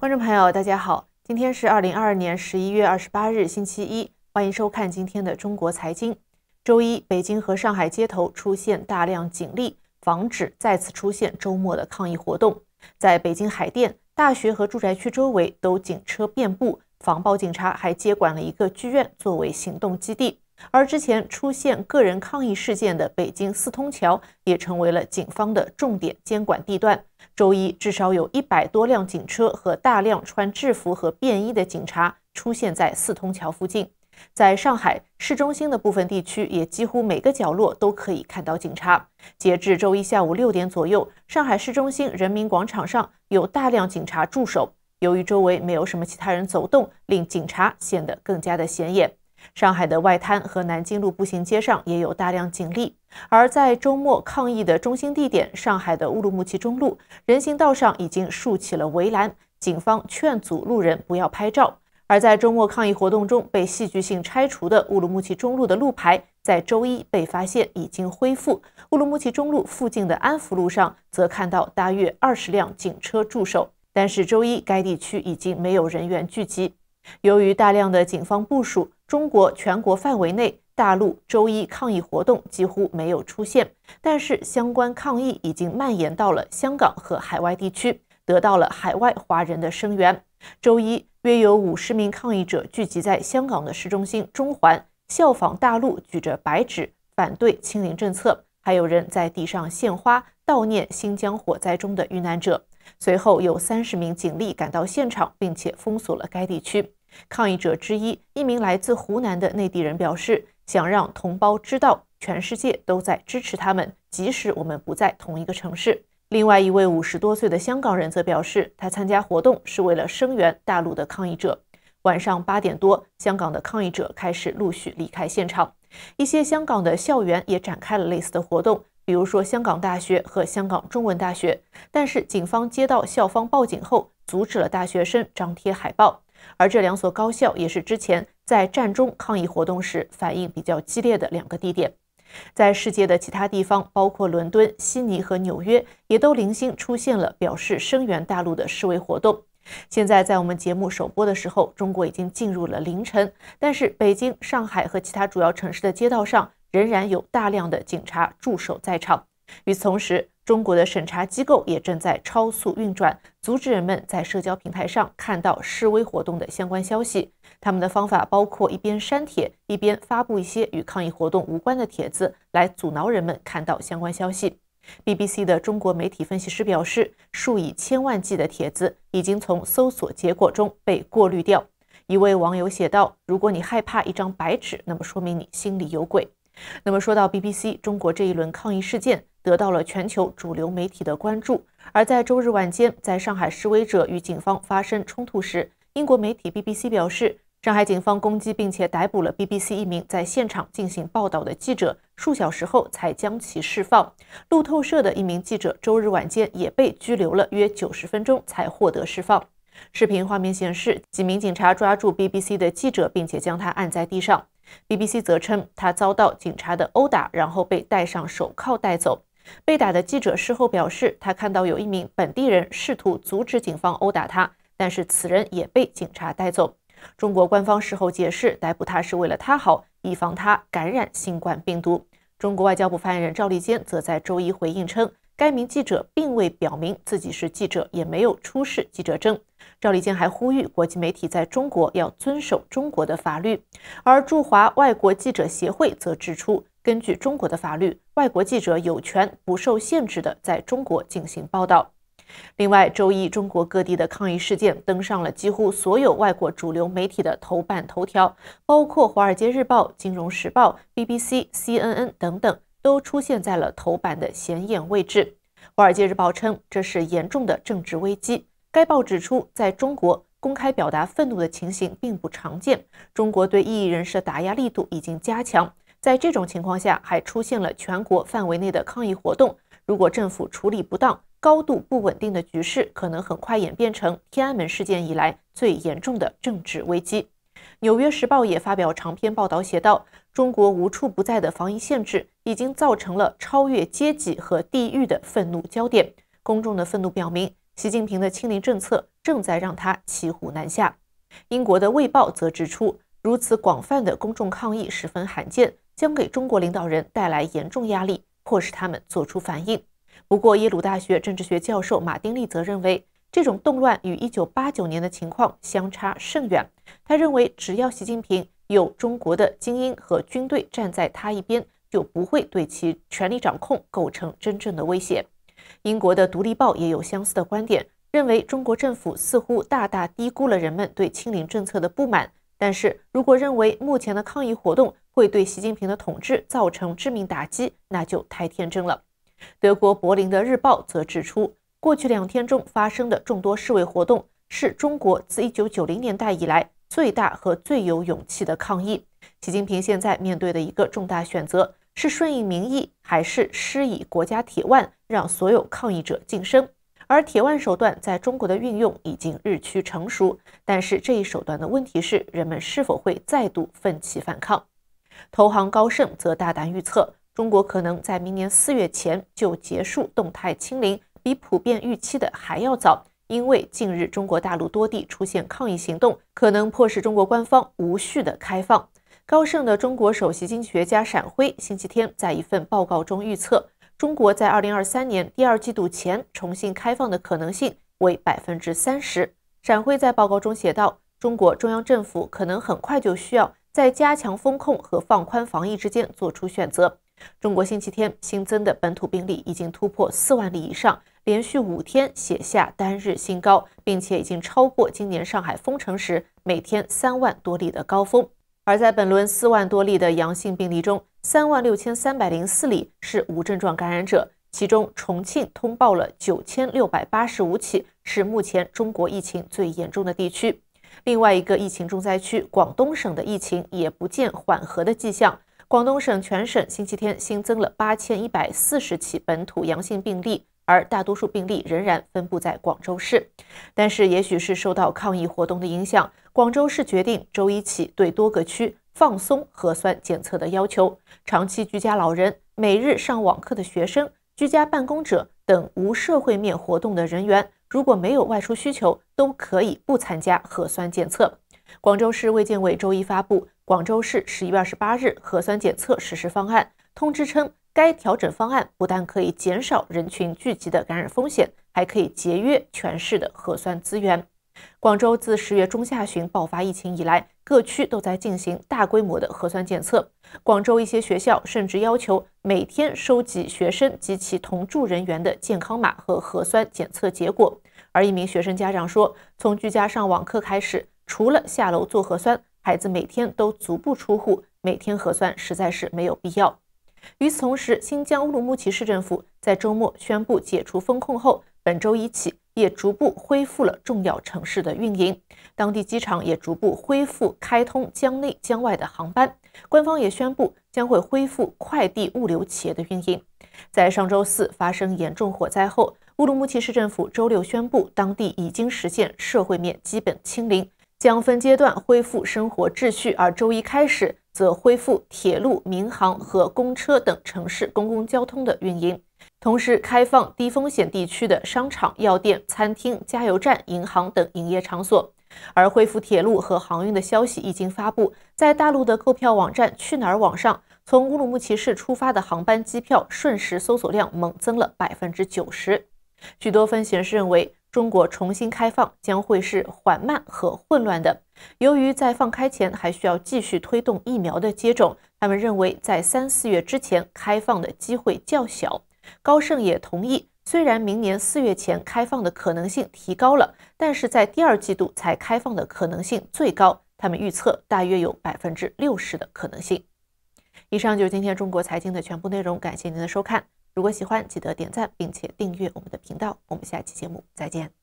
观众朋友，大家好，今天是二零二二年十一月二十八日，星期一，欢迎收看今天的中国财经。周一，北京和上海街头出现大量警力，防止再次出现周末的抗议活动。在北京海淀大学和住宅区周围，都警车遍布，防暴警察还接管了一个剧院作为行动基地。而之前出现个人抗议事件的北京四通桥也成为了警方的重点监管地段。周一至少有一百多辆警车和大量穿制服和便衣的警察出现在四通桥附近。在上海市中心的部分地区，也几乎每个角落都可以看到警察。截至周一下午六点左右，上海市中心人民广场上有大量警察驻守。由于周围没有什么其他人走动，令警察显得更加的显眼。上海的外滩和南京路步行街上也有大量警力，而在周末抗议的中心地点——上海的乌鲁木齐中路人行道上已经竖起了围栏，警方劝阻路人不要拍照。而在周末抗议活动中被戏剧性拆除的乌鲁木齐中路的路牌，在周一被发现已经恢复。乌鲁木齐中路附近的安福路上则看到大约二十辆警车驻守，但是周一该地区已经没有人员聚集。由于大量的警方部署。中国全国范围内，大陆周一抗议活动几乎没有出现，但是相关抗议已经蔓延到了香港和海外地区，得到了海外华人的声援。周一，约有五十名抗议者聚集在香港的市中心中环，效仿大陆举着白纸反对清零政策，还有人在地上献花悼念新疆火灾中的遇难者。随后，有三十名警力赶到现场，并且封锁了该地区。抗议者之一，一名来自湖南的内地人表示，想让同胞知道全世界都在支持他们，即使我们不在同一个城市。另外一位五十多岁的香港人则表示，他参加活动是为了声援大陆的抗议者。晚上八点多，香港的抗议者开始陆续离开现场。一些香港的校园也展开了类似的活动，比如说香港大学和香港中文大学。但是，警方接到校方报警后，阻止了大学生张贴海报。而这两所高校也是之前在战中抗议活动时反应比较激烈的两个地点，在世界的其他地方，包括伦敦、悉尼和纽约，也都零星出现了表示声援大陆的示威活动。现在在我们节目首播的时候，中国已经进入了凌晨，但是北京、上海和其他主要城市的街道上仍然有大量的警察驻守在场。与此同时，中国的审查机构也正在超速运转，阻止人们在社交平台上看到示威活动的相关消息。他们的方法包括一边删帖，一边发布一些与抗议活动无关的帖子，来阻挠人们看到相关消息。BBC 的中国媒体分析师表示，数以千万计的帖子已经从搜索结果中被过滤掉。一位网友写道：“如果你害怕一张白纸，那么说明你心里有鬼。”那么说到 BBC，中国这一轮抗议事件得到了全球主流媒体的关注。而在周日晚间，在上海示威者与警方发生冲突时，英国媒体 BBC 表示，上海警方攻击并且逮捕了 BBC 一名在现场进行报道的记者，数小时后才将其释放。路透社的一名记者周日晚间也被拘留了约90分钟才获得释放。视频画面显示，几名警察抓住 BBC 的记者，并且将他按在地上。BBC 则称，他遭到警察的殴打，然后被戴上手铐带走。被打的记者事后表示，他看到有一名本地人试图阻止警方殴打他，但是此人也被警察带走。中国官方事后解释，逮捕他是为了他好，以防他感染新冠病毒。中国外交部发言人赵立坚则在周一回应称。该名记者并未表明自己是记者，也没有出示记者证。赵立坚还呼吁国际媒体在中国要遵守中国的法律，而驻华外国记者协会则指出，根据中国的法律，外国记者有权不受限制的在中国进行报道。另外，周一中国各地的抗议事件登上了几乎所有外国主流媒体的头版头条，包括《华尔街日报》、《金融时报》、BBC、CNN 等等。都出现在了头版的显眼位置。华尔街日报称，这是严重的政治危机。该报指出，在中国公开表达愤怒的情形并不常见。中国对异议人士的打压力度已经加强，在这种情况下，还出现了全国范围内的抗议活动。如果政府处理不当，高度不稳定的局势可能很快演变成天安门事件以来最严重的政治危机。《纽约时报》也发表长篇报道，写道：“中国无处不在的防疫限制已经造成了超越阶级和地域的愤怒焦点。公众的愤怒表明，习近平的亲零政策正在让他骑虎难下。”英国的《卫报》则指出，如此广泛的公众抗议十分罕见，将给中国领导人带来严重压力，迫使他们做出反应。不过，耶鲁大学政治学教授马丁利则认为，这种动乱与一九八九年的情况相差甚远。他认为，只要习近平有中国的精英和军队站在他一边，就不会对其权力掌控构成真正的威胁。英国的《独立报》也有相似的观点，认为中国政府似乎大大低估了人们对清零政策的不满。但是如果认为目前的抗议活动会对习近平的统治造成致命打击，那就太天真了。德国柏林的《日报》则指出。过去两天中发生的众多示威活动，是中国自1990年代以来最大和最有勇气的抗议。习近平现在面对的一个重大选择是顺应民意，还是施以国家铁腕，让所有抗议者晋升？而铁腕手段在中国的运用已经日趋成熟，但是这一手段的问题是，人们是否会再度奋起反抗？投行高盛则大胆预测，中国可能在明年四月前就结束动态清零。比普遍预期的还要早，因为近日中国大陆多地出现抗议行动，可能迫使中国官方无序的开放。高盛的中国首席经济学家闪辉星期天在一份报告中预测，中国在二零二三年第二季度前重新开放的可能性为百分之三十。闪辉在报告中写道：“中国中央政府可能很快就需要在加强风控和放宽防疫之间做出选择。”中国星期天新增的本土病例已经突破四万例以上，连续五天写下单日新高，并且已经超过今年上海封城时每天三万多例的高峰。而在本轮四万多例的阳性病例中，三万六千三百零四例是无症状感染者，其中重庆通报了九千六百八十五起，是目前中国疫情最严重的地区。另外一个疫情重灾区广东省的疫情也不见缓和的迹象。广东省全省星期天新增了八千一百四十起本土阳性病例，而大多数病例仍然分布在广州市。但是，也许是受到抗议活动的影响，广州市决定周一起对多个区放松核酸检测的要求。长期居家老人、每日上网课的学生、居家办公者等无社会面活动的人员，如果没有外出需求，都可以不参加核酸检测。广州市卫健委周一发布。广州市十一月二十八日核酸检测实施方案通知称，该调整方案不但可以减少人群聚集的感染风险，还可以节约全市的核酸资源。广州自十月中下旬爆发疫情以来，各区都在进行大规模的核酸检测。广州一些学校甚至要求每天收集学生及其同住人员的健康码和核酸检测结果。而一名学生家长说，从居家上网课开始，除了下楼做核酸。孩子每天都足不出户，每天核酸实在是没有必要。与此同时，新疆乌鲁木齐市政府在周末宣布解除封控后，本周一起也逐步恢复了重要城市的运营，当地机场也逐步恢复开通疆内疆外的航班。官方也宣布将会恢复快递物流企业的运营。在上周四发生严重火灾后，乌鲁木齐市政府周六宣布，当地已经实现社会面基本清零。将分阶段恢复生活秩序，而周一开始则恢复铁路、民航和公车等城市公共交通的运营，同时开放低风险地区的商场、药店、餐厅、加油站、银行等营业场所。而恢复铁路和航运的消息一经发布，在大陆的购票网站去哪儿网上，从乌鲁木齐市出发的航班机票瞬时搜索量猛增了百分之九十。许多分析师认为。中国重新开放将会是缓慢和混乱的，由于在放开前还需要继续推动疫苗的接种，他们认为在三四月之前开放的机会较小。高盛也同意，虽然明年四月前开放的可能性提高了，但是在第二季度才开放的可能性最高，他们预测大约有百分之六十的可能性。以上就是今天中国财经的全部内容，感谢您的收看。如果喜欢，记得点赞并且订阅我们的频道。我们下期节目再见。